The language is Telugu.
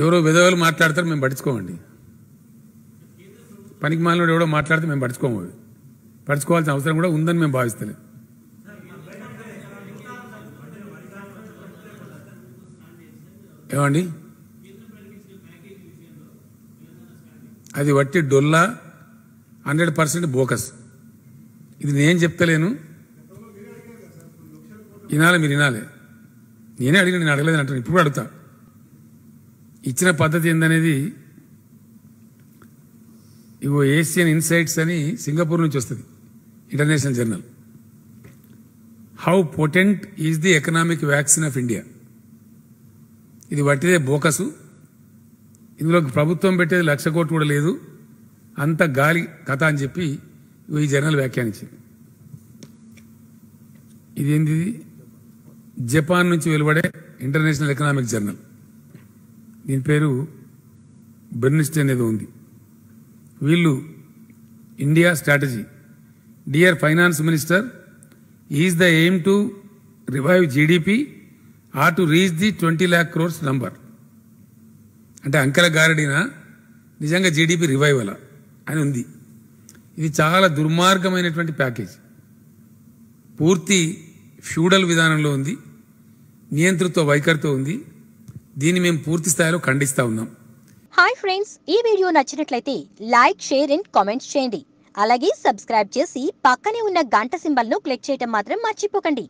ఎవరో విధవలు మాట్లాడతారు మేము పట్టించుకోమండి పనికి మాలిన ఎవరో మాట్లాడితే మేము పట్టించుకోము పట్టించుకోవాల్సిన అవసరం కూడా ఉందని మేము భావిస్తలే ఏమండి అది వట్టి డొల్లా హండ్రెడ్ పర్సెంట్ బోకస్ ఇది నేను చెప్తలేను వినాలి మీరు వినాలి నేనే అడిగిన నేను అడగలేదని అంటాను ఇప్పుడు అడుగుతా ఇచ్చిన పద్ధతి ఏందనేది ఇవో ఏషియన్ ఇన్సైట్స్ అని సింగపూర్ నుంచి వస్తుంది international journal how potent is the economic vaccine of India ఇది వట్టిదే బోకసు ఇందులో ప్రభుత్వం పెట్టేది లక్ష కోట్లు కూడా లేదు అంత గాలి కథ అని చెప్పి ఈ జర్నల్ వ్యాఖ్యానించింది ఇదేంది జపాన్ నుంచి వెలువడే ఇంటర్నేషనల్ ఎకనామిక్ జర్నల్ దీని పేరు బెర్నిస్ట్ అనేది ఉంది వీళ్ళు India strategy dear finance minister is the aim to revive GDP or to reach the twenty lakh crores number అంటే అంకెల గారడిన నిజంగా జీడిపి రివైవ్ అలా అని ఉంది ఇది చాలా దుర్మార్గమైనటువంటి ప్యాకేజ్ పూర్తి ఫ్యూడల్ విధానంలో ఉంది నియంతృత్వ వైఖరితో ఉంది దీన్ని మేము పూర్తి స్థాయిలో ఖండిస్తా ఉన్నాం హాయ్ ఫ్రెండ్స్ ఈ వీడియో నచ్చినట్లయితే లైక్ షేర్ అండ్ కామెంట్స్ చేయండి అలాగే సబ్స్క్రైబ్ చేసి పక్కనే ఉన్న గంట సింబల్ను క్లిక్ చేయటం మాత్రం మర్చిపోకండి